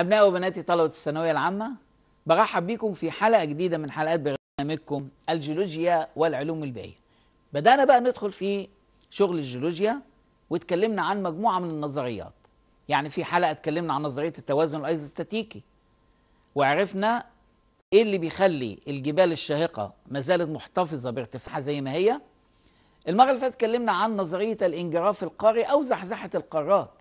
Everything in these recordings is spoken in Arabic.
أبناء وبناتي طلبة الثانوية العامة برحب بيكم في حلقة جديدة من حلقات برنامجكم الجيولوجيا والعلوم البيئية بدأنا بقى ندخل في شغل الجيولوجيا واتكلمنا عن مجموعة من النظريات يعني في حلقة اتكلمنا عن نظرية التوازن الأيزوستاتيكي وعرفنا ايه اللي بيخلي الجبال الشاهقة ما زالت محتفظة بارتفاعها زي ما هي المرة اللي فاتت اتكلمنا عن نظرية الانجراف القاري أو زحزحة القارات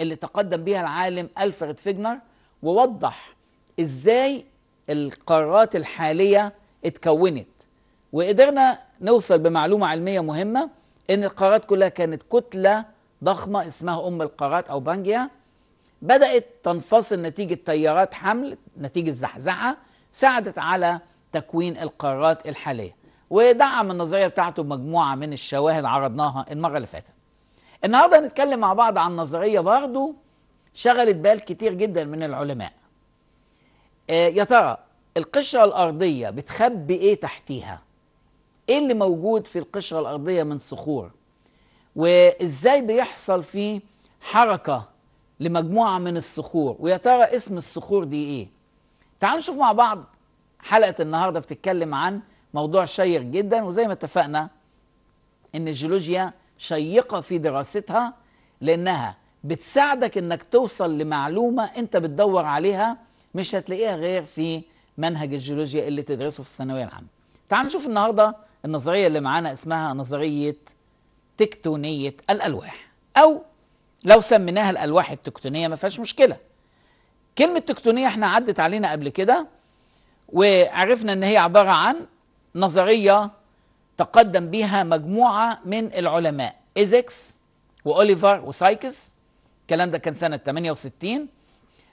اللي تقدم بها العالم ألفريد فيجنر ووضح إزاي القرارات الحالية اتكونت وقدرنا نوصل بمعلومة علمية مهمة إن القرارات كلها كانت كتلة ضخمة اسمها أم القارات أو بانجيا بدأت تنفصل نتيجة تيارات حمل نتيجة زحزحة ساعدت على تكوين القارات الحالية ودعم النظرية بتاعته بمجموعة من الشواهد عرضناها المرة اللي فاتت النهاردة هنتكلم مع بعض عن نظرية برضو شغلت بال كتير جدا من العلماء آه، يا ترى القشرة الأرضية بتخبي إيه تحتيها؟ إيه اللي موجود في القشرة الأرضية من صخور؟ وإزاي بيحصل فيه حركة لمجموعة من الصخور؟ ويا ترى اسم الصخور دي إيه؟ تعالوا نشوف مع بعض حلقة النهاردة بتتكلم عن موضوع شيق جدا وزي ما اتفقنا إن الجيولوجيا شيقة في دراستها لأنها بتساعدك أنك توصل لمعلومة أنت بتدور عليها مش هتلاقيها غير في منهج الجيولوجيا اللي تدرسه في الثانوية العامة تعال نشوف النهاردة النظرية اللي معانا اسمها نظرية تكتونية الألواح أو لو سميناها الألواح التكتونية ما فيهاش مشكلة كلمة تكتونية احنا عدت علينا قبل كده وعرفنا ان هي عبارة عن نظرية تقدم بها مجموعة من العلماء إيزكس وأوليفر وسايكس الكلام ده كان سنة 68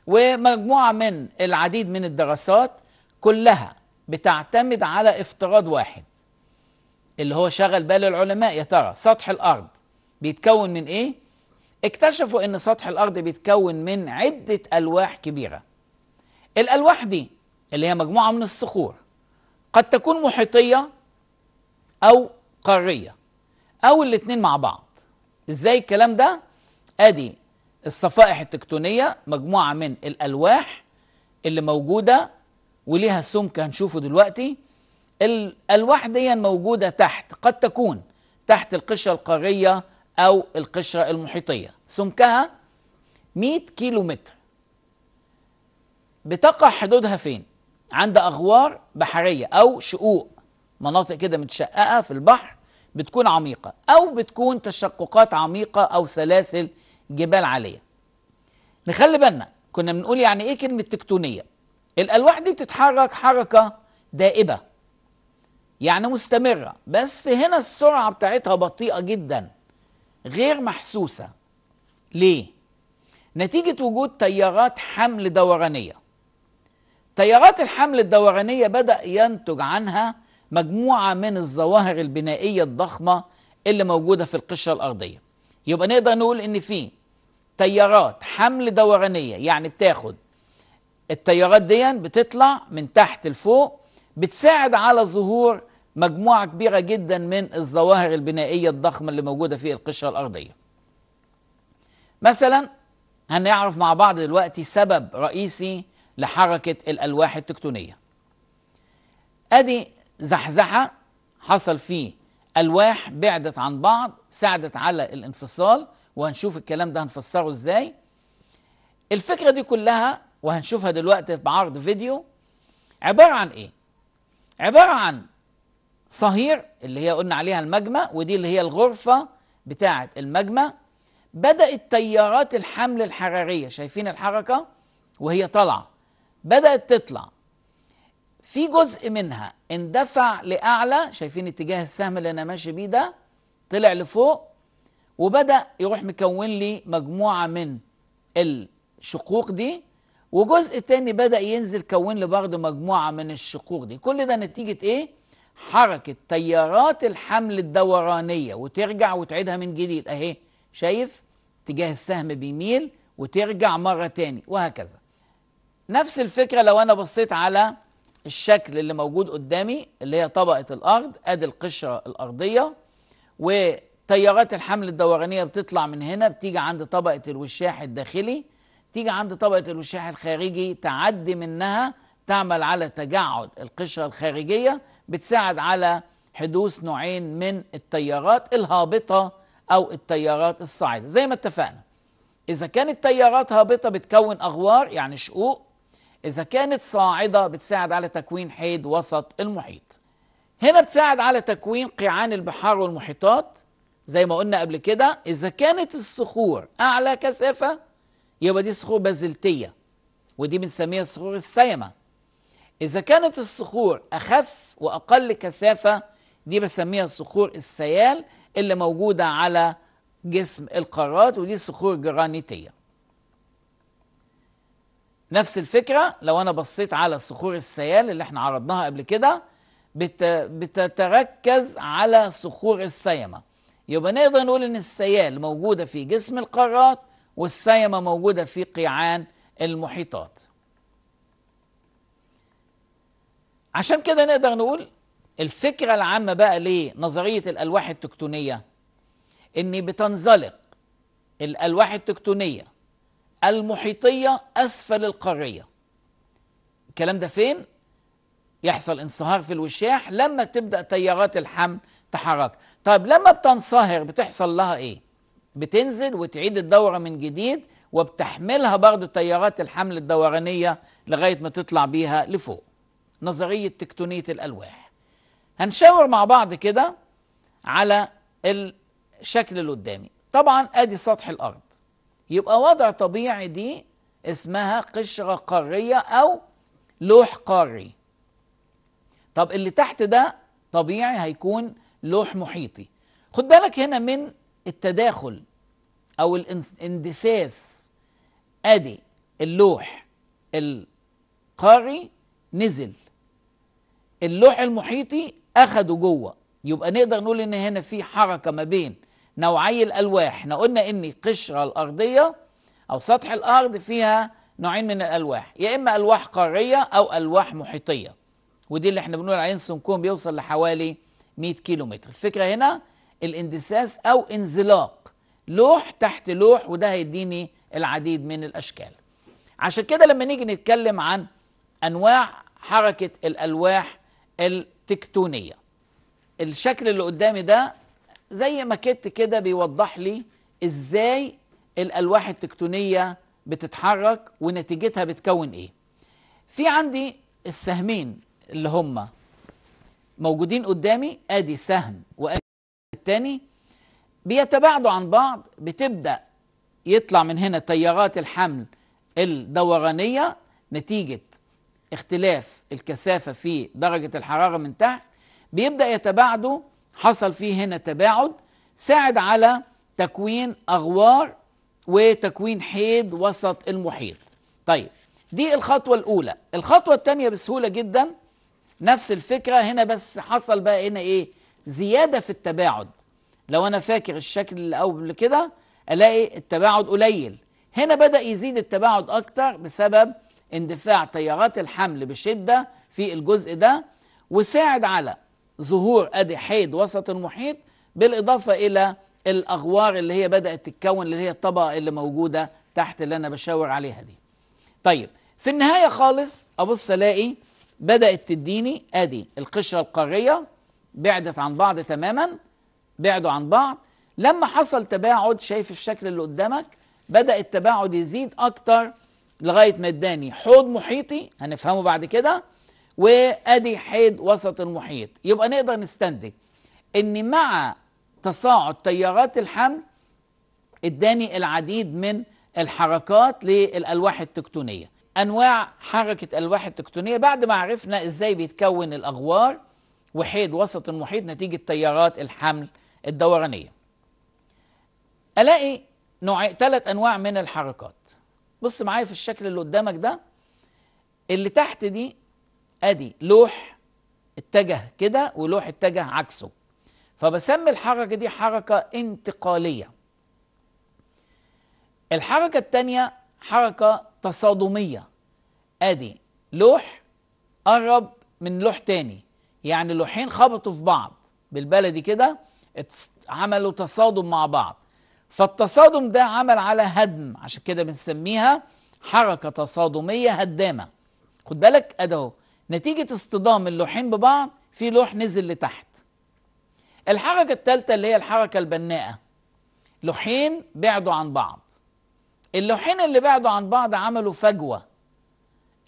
ومجموعة من العديد من الدراسات كلها بتعتمد على افتراض واحد اللي هو شغل بال العلماء يا ترى سطح الأرض بيتكون من إيه؟ اكتشفوا إن سطح الأرض بيتكون من عدة ألواح كبيرة الألواح دي اللي هي مجموعة من الصخور قد تكون محيطية أو قارية أو الاتنين مع بعض إزاي الكلام ده؟ أدي الصفائح التكتونية مجموعة من الألواح اللي موجودة وليها سمك هنشوفه دلوقتي الألواح دي موجودة تحت قد تكون تحت القشرة القارية أو القشرة المحيطية سمكها 100 كيلو متر بتقع حدودها فين؟ عند أغوار بحرية أو شقوق مناطق كده متشققه في البحر بتكون عميقه او بتكون تشققات عميقه او سلاسل جبال عاليه نخلي بالنا كنا بنقول يعني ايه كلمه تكتونيه الالواح دي بتتحرك حركه دائبه يعني مستمره بس هنا السرعه بتاعتها بطيئه جدا غير محسوسه ليه نتيجه وجود تيارات حمل دورانيه تيارات الحمل الدورانيه بدا ينتج عنها مجموعة من الظواهر البنائية الضخمة اللي موجودة في القشرة الأرضية يبقى نقدر نقول إن في تيارات حمل دورانية يعني بتاخد التيارات دي بتطلع من تحت لفوق بتساعد على ظهور مجموعة كبيرة جدا من الظواهر البنائية الضخمة اللي موجودة في القشرة الأرضية مثلا هنعرف مع بعض دلوقتي سبب رئيسي لحركة الألواح التكتونية ادي زحزحه حصل فيه الواح بعدت عن بعض ساعدت على الانفصال وهنشوف الكلام ده هنفسره ازاي الفكره دي كلها وهنشوفها دلوقتي بعرض فيديو عباره عن ايه عباره عن صهير اللي هي قلنا عليها المجمع ودي اللي هي الغرفه بتاعه المجمع بدات تيارات الحمل الحراريه شايفين الحركه وهي طالعه بدات تطلع في جزء منها اندفع لاعلى شايفين اتجاه السهم اللي انا ماشي بيه ده طلع لفوق وبدا يروح مكون لي مجموعه من الشقوق دي وجزء تاني بدا ينزل كون لي برضه مجموعه من الشقوق دي كل ده نتيجه ايه حركه تيارات الحمل الدورانيه وترجع وتعيدها من جديد اهي شايف اتجاه السهم بيميل وترجع مره تاني وهكذا نفس الفكره لو انا بصيت على الشكل اللي موجود قدامي اللي هي طبقه الارض ادي القشره الارضيه وتيارات الحمل الدورانيه بتطلع من هنا بتيجي عند طبقه الوشاح الداخلي تيجي عند طبقه الوشاح الخارجي تعدي منها تعمل على تجعد القشره الخارجيه بتساعد على حدوث نوعين من التيارات الهابطه او التيارات الصاعده زي ما اتفقنا اذا كانت تيارات هابطه بتكون اغوار يعني شقوق إذا كانت صاعدة بتساعد على تكوين حيد وسط المحيط هنا بتساعد على تكوين قيعان البحار والمحيطات زي ما قلنا قبل كده إذا كانت الصخور أعلى كثافة يبقى دي صخور بازلتية ودي بنسميها الصخور السايمة إذا كانت الصخور أخف وأقل كثافة دي بسميها الصخور السيال اللي موجودة على جسم القارات ودي صخور جرانيتية نفس الفكرة لو أنا بصيت على صخور السيال اللي احنا عرضناها قبل كده بتتركز على صخور السيمة يبقى نقدر نقول إن السيال موجودة في جسم القارات والسيمة موجودة في قيعان المحيطات عشان كده نقدر نقول الفكرة العامة بقى لنظرية الألواح التكتونية إن بتنزلق الألواح التكتونية المحيطية أسفل القارية الكلام ده فين؟ يحصل انصهار في الوشاح لما تبدأ تيارات الحمل تحرك طيب لما بتنصهر بتحصل لها ايه؟ بتنزل وتعيد الدورة من جديد وبتحملها برضو تيارات الحمل الدورانية لغاية ما تطلع بيها لفوق نظرية تكتونية الألواح هنشاور مع بعض كده على الشكل اللي قدامي طبعا ادي سطح الارض يبقى وضع طبيعي دي اسمها قشرة قارية أو لوح قاري طب اللي تحت ده طبيعي هيكون لوح محيطي خد بالك هنا من التداخل أو الاندساس أدي اللوح القاري نزل اللوح المحيطي أخده جوه يبقى نقدر نقول إن هنا في حركة ما بين نوعي الألواح احنا قلنا إن القشرة الأرضية أو سطح الأرض فيها نوعين من الألواح يا إما ألواح قارية أو ألواح محيطية ودي اللي احنا بنقول عليه سمكهم بيوصل لحوالي 100 كيلو متر الفكرة هنا الاندساس أو انزلاق لوح تحت لوح وده هيديني العديد من الأشكال عشان كده لما نيجي نتكلم عن أنواع حركة الألواح التكتونية الشكل اللي قدامي ده زي ما كت كده بيوضح لي ازاي الالواح التكتونيه بتتحرك ونتيجتها بتكون ايه في عندي السهمين اللي هما موجودين قدامي ادي سهم وادي التاني بيتباعدوا عن بعض بتبدا يطلع من هنا تيارات الحمل الدورانيه نتيجه اختلاف الكثافه في درجه الحراره من تحت بيبدا يتباعدوا حصل فيه هنا تباعد ساعد على تكوين اغوار وتكوين حيض وسط المحيط طيب دي الخطوه الاولى الخطوه الثانيه بسهوله جدا نفس الفكره هنا بس حصل بقى هنا ايه زياده في التباعد لو انا فاكر الشكل اللي قبل كده الاقي التباعد قليل هنا بدا يزيد التباعد اكتر بسبب اندفاع تيارات الحمل بشده في الجزء ده وساعد على ظهور ادي حيد وسط المحيط بالاضافه الى الاغوار اللي هي بدات تتكون اللي هي الطبقه اللي موجوده تحت اللي انا بشاور عليها دي طيب في النهايه خالص ابص الاقي بدات تديني ادي القشره القاريه بعدت عن بعض تماما بعدوا عن بعض لما حصل تباعد شايف الشكل اللي قدامك بدا التباعد يزيد اكتر لغايه ما اداني حوض محيطي هنفهمه بعد كده وادي حيد وسط المحيط يبقى نقدر نستنتج ان مع تصاعد تيارات الحمل اداني العديد من الحركات للالواح التكتونيه انواع حركه الواح التكتونيه بعد ما عرفنا ازاي بيتكون الاغوار وحيد وسط المحيط نتيجه تيارات الحمل الدورانيه الاقي نوع ثلاث انواع من الحركات بص معايا في الشكل اللي قدامك ده اللي تحت دي ادي لوح اتجه كده ولوح اتجه عكسه فبسمي الحركه دي حركه انتقاليه الحركه الثانيه حركه تصادميه ادي لوح قرب من لوح تاني يعني لوحين خبطوا في بعض بالبلدي كده عملوا تصادم مع بعض فالتصادم ده عمل على هدم عشان كده بنسميها حركه تصادميه هدامه خد بالك ادهو نتيجة اصطدام اللوحين ببعض في لوح نزل لتحت الحركة الثالثة اللي هي الحركة البناءة لوحين بعدوا عن بعض اللوحين اللي بعدوا عن بعض عملوا فجوة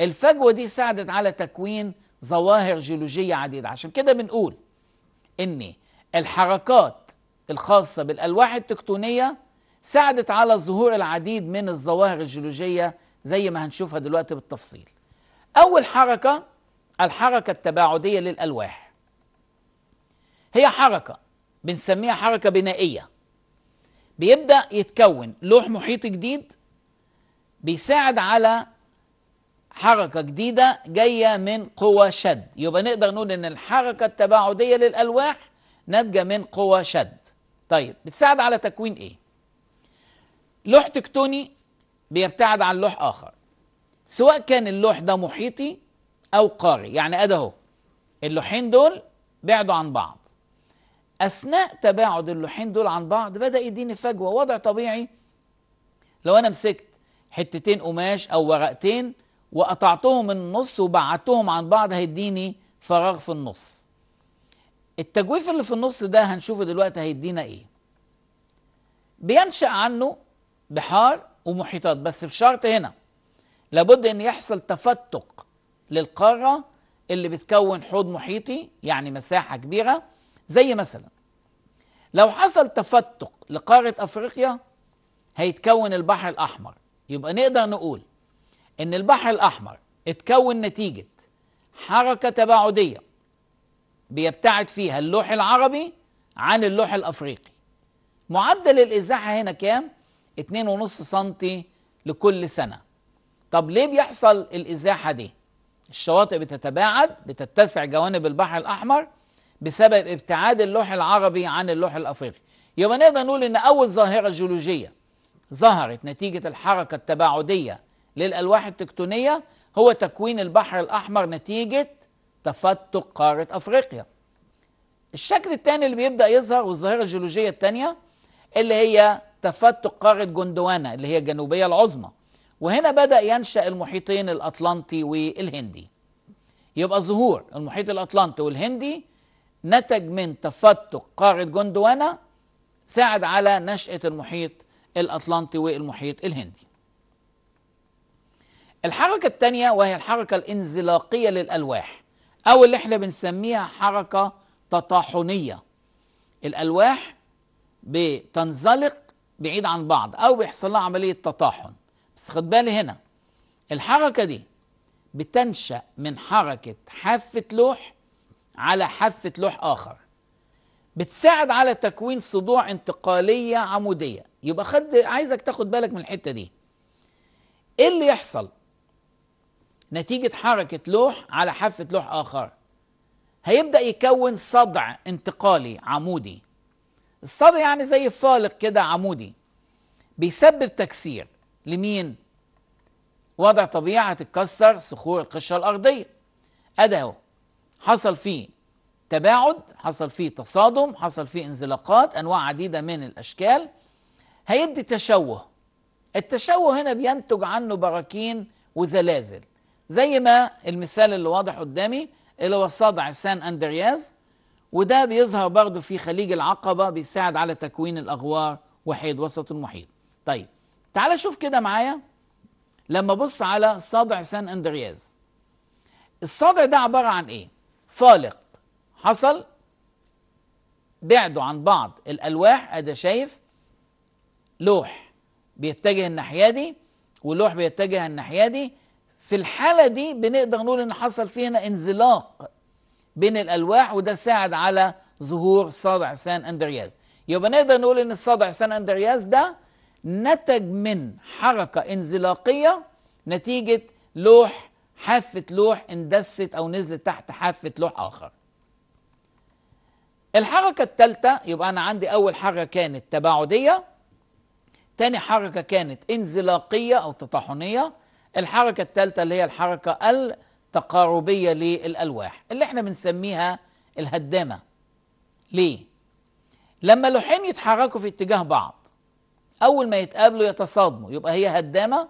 الفجوة دي ساعدت على تكوين ظواهر جيولوجية عديدة عشان كده بنقول ان الحركات الخاصة بالألواح التكتونية ساعدت على ظهور العديد من الظواهر الجيولوجية زي ما هنشوفها دلوقتي بالتفصيل أول حركة الحركة التباعدية للألواح هي حركة بنسميها حركة بنائية بيبدأ يتكون لوح محيطي جديد بيساعد على حركة جديدة جاية من قوى شد يبقى نقدر نقول إن الحركة التباعدية للألواح ناتجة من قوى شد طيب بتساعد على تكوين إيه؟ لوح تكتوني بيبتعد عن لوح آخر سواء كان اللوح ده محيطي أو قاري يعني أدهو اللوحين دول بعدوا عن بعض أثناء تباعد اللوحين دول عن بعض بدأ يديني فجوة وضع طبيعي لو أنا مسكت حتتين قماش أو ورقتين وقطعتهم النص وبعدتهم عن بعض هيديني فراغ في النص التجويف اللي في النص ده هنشوفه دلوقتي هيدينا ايه بينشأ عنه بحار ومحيطات بس بشرط هنا لابد ان يحصل تفتق للقارة اللي بتكون حوض محيطي يعني مساحة كبيرة زي مثلا لو حصل تفتق لقارة أفريقيا هيتكون البحر الأحمر يبقى نقدر نقول إن البحر الأحمر اتكون نتيجة حركة تباعدية بيبتعد فيها اللوح العربي عن اللوح الأفريقي معدل الإزاحة هنا كام؟ 2.5 سم لكل سنة طب ليه بيحصل الإزاحة دي؟ الشواطئ بتتباعد بتتسع جوانب البحر الأحمر بسبب ابتعاد اللوح العربي عن اللوح الأفريقي يبقى نقدر نقول إن أول ظاهرة جيولوجية ظهرت نتيجة الحركة التباعدية للألواح التكتونية هو تكوين البحر الأحمر نتيجة تفتق قارة أفريقيا الشكل الثاني اللي بيبدأ يظهر والظاهرة الجيولوجية الثانية اللي هي تفتق قارة جندوانا اللي هي الجنوبية العظمى وهنا بدأ ينشأ المحيطين الأطلنطي والهندي يبقى ظهور المحيط الأطلنطي والهندي نتج من تفتق قارة جندوانا ساعد على نشأة المحيط الأطلنطي والمحيط الهندي الحركة الثانية وهي الحركة الانزلاقية للألواح أو اللي احنا بنسميها حركة تطاحنية الألواح بتنزلق بعيد عن بعض أو بيحصل لها عملية تطاحن بس خد بالي هنا الحركة دي بتنشأ من حركة حافة لوح على حافة لوح آخر بتساعد على تكوين صدوع انتقالية عمودية يبقى خد عايزك تاخد بالك من الحتة دي ايه اللي يحصل نتيجة حركة لوح على حافة لوح آخر هيبدأ يكون صدع انتقالي عمودي الصدع يعني زي فالق كده عمودي بيسبب تكسير لمين وضع طبيعي هتتكسر صخور القشره الارضيه ادا اهو حصل فيه تباعد حصل فيه تصادم حصل فيه انزلاقات انواع عديده من الاشكال هيدي تشوه التشوه هنا بينتج عنه براكين وزلازل زي ما المثال اللي واضح قدامي اللي هو صدع سان اندرياز وده بيظهر برضه في خليج العقبه بيساعد على تكوين الاغوار وحيد وسط المحيط طيب تعال شوف كده معايا لما بص على صدع سان اندرياز الصدع ده عبارة عن ايه فالق حصل بعده عن بعض الالواح ادي شايف لوح بيتجه الناحية دي ولوح بيتجه الناحية دي في الحالة دي بنقدر نقول ان حصل فينا انزلاق بين الالواح وده ساعد على ظهور صدع سان اندرياز يبقى نقدر نقول ان الصدع سان اندرياز ده نتج من حركة انزلاقية نتيجة لوح حافة لوح اندست أو نزلت تحت حافة لوح آخر الحركة الثالثة يبقى أنا عندي أول حركة كانت تباعدية تاني حركة كانت انزلاقية أو تطاحنية الحركة الثالثة اللي هي الحركة التقاربية للألواح اللي احنا بنسميها الهدامة ليه؟ لما لوحين يتحركوا في اتجاه بعض اول ما يتقابلوا يتصادموا يبقى هي هدامه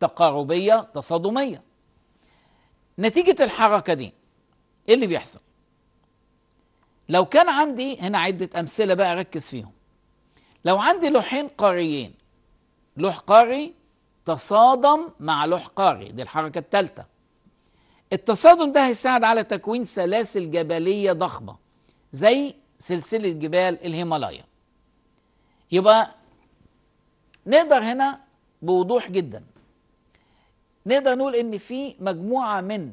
تقاربيه تصادميه نتيجه الحركه دي ايه اللي بيحصل لو كان عندي هنا عده امثله بقى ركز فيهم لو عندي لوحين قاريين لوح قاري تصادم مع لوح قاري دي الحركه الثالثه التصادم ده هيساعد على تكوين سلاسل جبليه ضخمه زي سلسله جبال الهيمالايا يبقى نقدر هنا بوضوح جدا نقدر نقول ان في مجموعه من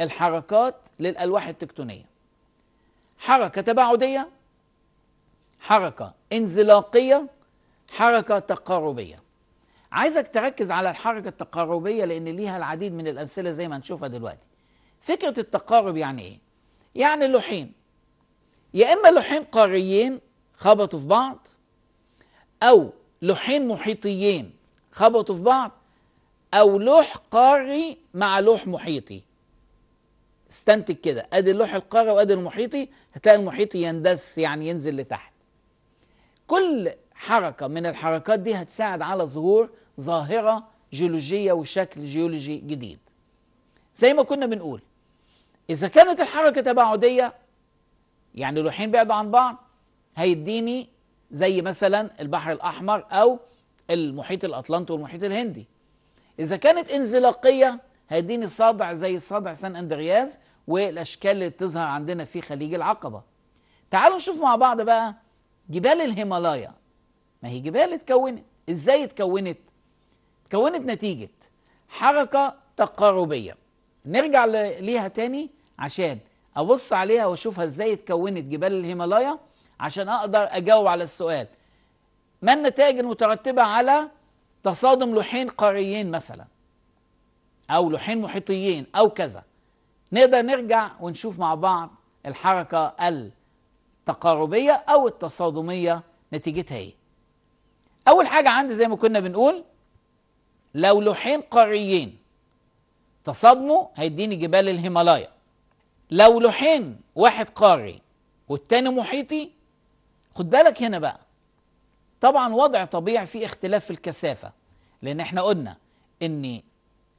الحركات للالواح التكتونيه حركه تباعديه حركه انزلاقيه حركه تقاربيه عايزك تركز على الحركه التقاربيه لان ليها العديد من الامثله زي ما هنشوفها دلوقتي فكره التقارب يعني ايه يعني اللوحين يا اما لوحين قاريين خبطوا في بعض او لوحين محيطيين خبطوا في بعض او لوح قاري مع لوح محيطي استنتج كده ادي اللوح القاري وادي المحيطي هتلاقي المحيطي يندس يعني ينزل لتحت كل حركه من الحركات دي هتساعد على ظهور ظاهره جيولوجيه وشكل جيولوجي جديد زي ما كنا بنقول اذا كانت الحركه تباعديه يعني لوحين بعدوا عن بعض هيديني زي مثلا البحر الأحمر أو المحيط الأطلنطي والمحيط الهندي إذا كانت انزلاقية هيديني صدع زي صدع سان أندرياز والأشكال اللي بتظهر عندنا في خليج العقبة تعالوا نشوف مع بعض بقى جبال الهيمالايا ما هي جبال اتكونت ازاي اتكونت اتكونت نتيجة حركة تقاربية نرجع ليها تاني عشان ابص عليها واشوفها ازاي اتكونت جبال الهيمالايا عشان اقدر اجاوب على السؤال ما النتائج المترتبه على تصادم لوحين قاريين مثلا او لوحين محيطيين او كذا نقدر نرجع ونشوف مع بعض الحركه التقاربيه او التصادميه نتيجتها ايه اول حاجه عندي زي ما كنا بنقول لو لوحين قاريين تصادموا هيديني جبال الهيمالايا لو لوحين واحد قاري والتاني محيطي خد بالك هنا بقى طبعا وضع طبيعي فيه اختلاف في الكثافه لان احنا قلنا ان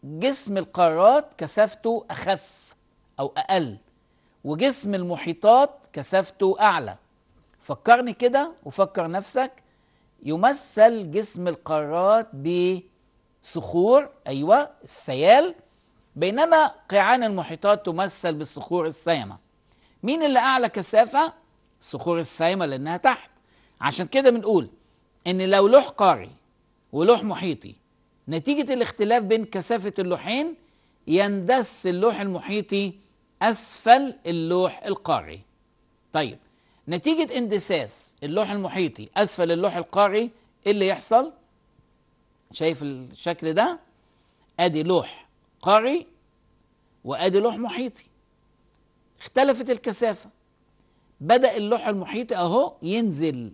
جسم القارات كثافته اخف او اقل وجسم المحيطات كثافته اعلى فكرني كده وفكر نفسك يمثل جسم القارات بصخور ايوه السيال بينما قيعان المحيطات تمثل بالصخور السيمه مين اللي اعلى كثافه الصخور السايمه لانها تحت عشان كده بنقول ان لو لوح قاري ولوح محيطي نتيجه الاختلاف بين كثافه اللوحين يندس اللوح المحيطي اسفل اللوح القاري طيب نتيجه اندساس اللوح المحيطي اسفل اللوح القاري ايه اللي يحصل شايف الشكل ده ادي لوح قاري وادي لوح محيطي اختلفت الكثافه بدأ اللوح المحيطي أهو ينزل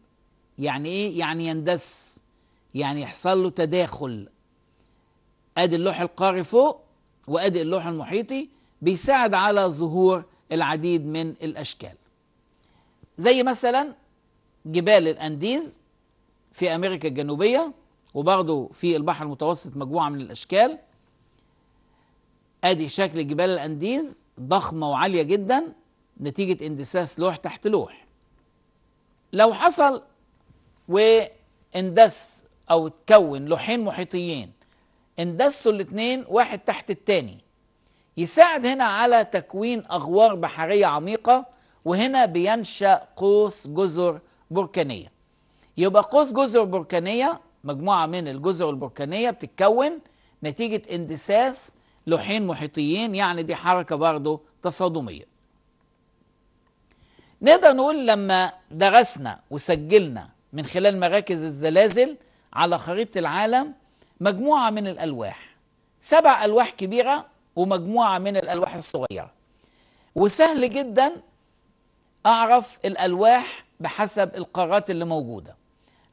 يعني إيه؟ يعني يندس يعني يحصل له تداخل أدي اللوح القاري فوق وأدي اللوح المحيطي بيساعد على ظهور العديد من الأشكال زي مثلا جبال الأنديز في أمريكا الجنوبية وبرضه في البحر المتوسط مجموعة من الأشكال أدي شكل جبال الأنديز ضخمة وعالية جدا نتيجة اندساس لوح تحت لوح لو حصل واندس أو تكون لوحين محيطيين اندسوا الاتنين واحد تحت التاني يساعد هنا على تكوين أغوار بحرية عميقة وهنا بينشأ قوس جزر بركانية يبقى قوس جزر بركانية مجموعة من الجزر البركانية بتتكون نتيجة اندساس لوحين محيطيين يعني دي حركة برضه تصادمية نقدر نقول لما درسنا وسجلنا من خلال مراكز الزلازل على خريطة العالم مجموعة من الألواح سبع ألواح كبيرة ومجموعة من الألواح الصغيرة وسهل جدا أعرف الألواح بحسب القارات اللي موجودة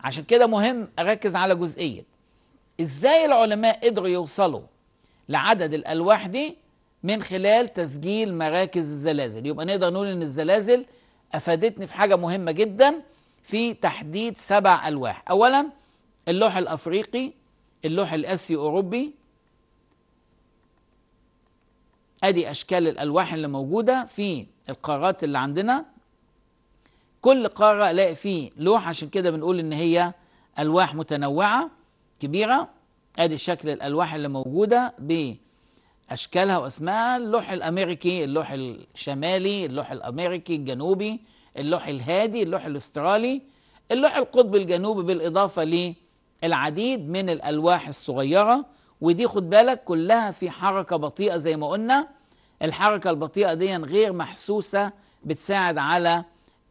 عشان كده مهم أركز على جزئية إزاي العلماء قدروا يوصلوا لعدد الألواح دي من خلال تسجيل مراكز الزلازل يبقى نقدر نقول إن الزلازل افادتني في حاجه مهمه جدا في تحديد سبع الواح اولا اللوح الافريقي اللوح الاسي اوروبي ادي اشكال الالواح اللي موجوده في القارات اللي عندنا كل قاره الاقي فيه لوح عشان كده بنقول ان هي الواح متنوعه كبيره ادي شكل الالواح اللي موجوده ب اشكالها واسمائها اللوح الامريكي اللوح الشمالي اللوح الامريكي الجنوبي اللوح الهادي اللوح الاسترالي اللوح القطب الجنوبي بالاضافه للعديد من الالواح الصغيره ودي خد بالك كلها في حركه بطيئه زي ما قلنا الحركه البطيئه دي غير محسوسه بتساعد على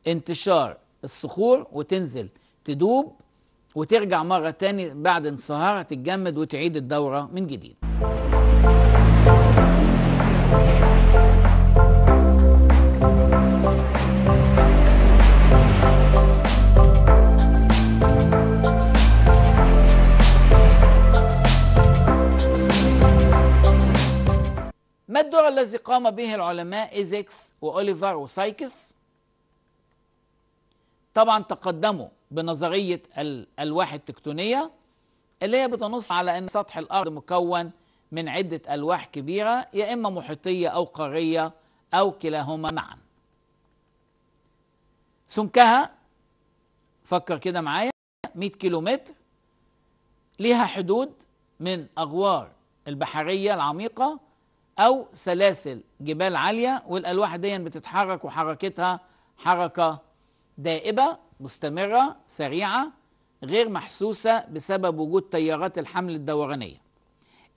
انتشار الصخور وتنزل تدوب وترجع مره تاني بعد انصهارها تتجمد وتعيد الدوره من جديد ما الدور الذي قام به العلماء إيزكس وأوليفر وسايكس طبعا تقدموا بنظرية الألواح التكتونية اللي هي بتنص على أن سطح الأرض مكون من عدة ألواح كبيرة يا إما محيطية أو قارية أو كلاهما معا سمكها فكر كده معايا 100 كيلومتر ليها حدود من أغوار البحرية العميقة أو سلاسل جبال عالية والألواح دي بتتحرك وحركتها حركة دائبة مستمرة سريعة غير محسوسة بسبب وجود تيارات الحمل الدورانية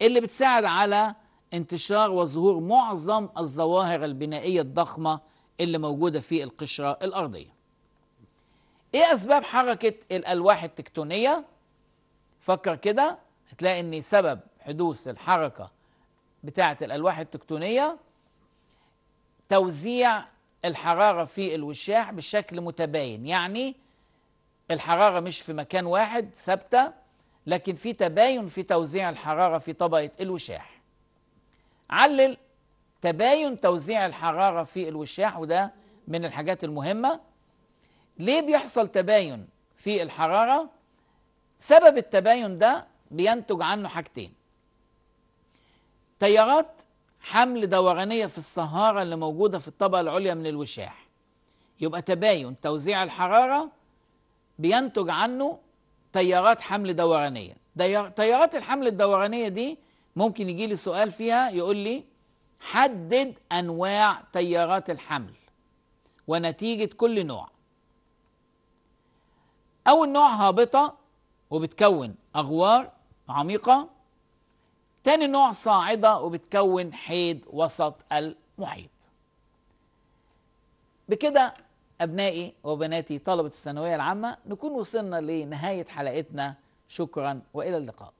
اللي بتساعد على انتشار وظهور معظم الظواهر البنائية الضخمة اللي موجودة في القشرة الأرضية ايه اسباب حركة الالواح التكتونية فكر كده هتلاقي ان سبب حدوث الحركة بتاعة الألواح التكتونية توزيع الحرارة في الوشاح بشكل متباين يعني الحرارة مش في مكان واحد ثابتة لكن في تباين في توزيع الحرارة في طبقة الوشاح علل تباين توزيع الحرارة في الوشاح وده من الحاجات المهمة ليه بيحصل تباين في الحرارة؟ سبب التباين ده بينتج عنه حاجتين تيارات حمل دورانية في الصهارة اللي موجودة في الطبقة العليا من الوشاح يبقى تباين توزيع الحرارة بينتج عنه تيارات حمل دورانية تيارات الحمل الدورانية دي ممكن يجي لي سؤال فيها يقول لي حدد أنواع تيارات الحمل ونتيجة كل نوع أول نوع هابطة وبتكون أغوار عميقة تاني نوع صاعدة وبتكون حيد وسط المحيط بكده أبنائي وبناتي طلبة الثانوية العامة نكون وصلنا لنهاية حلقتنا شكرا وإلى اللقاء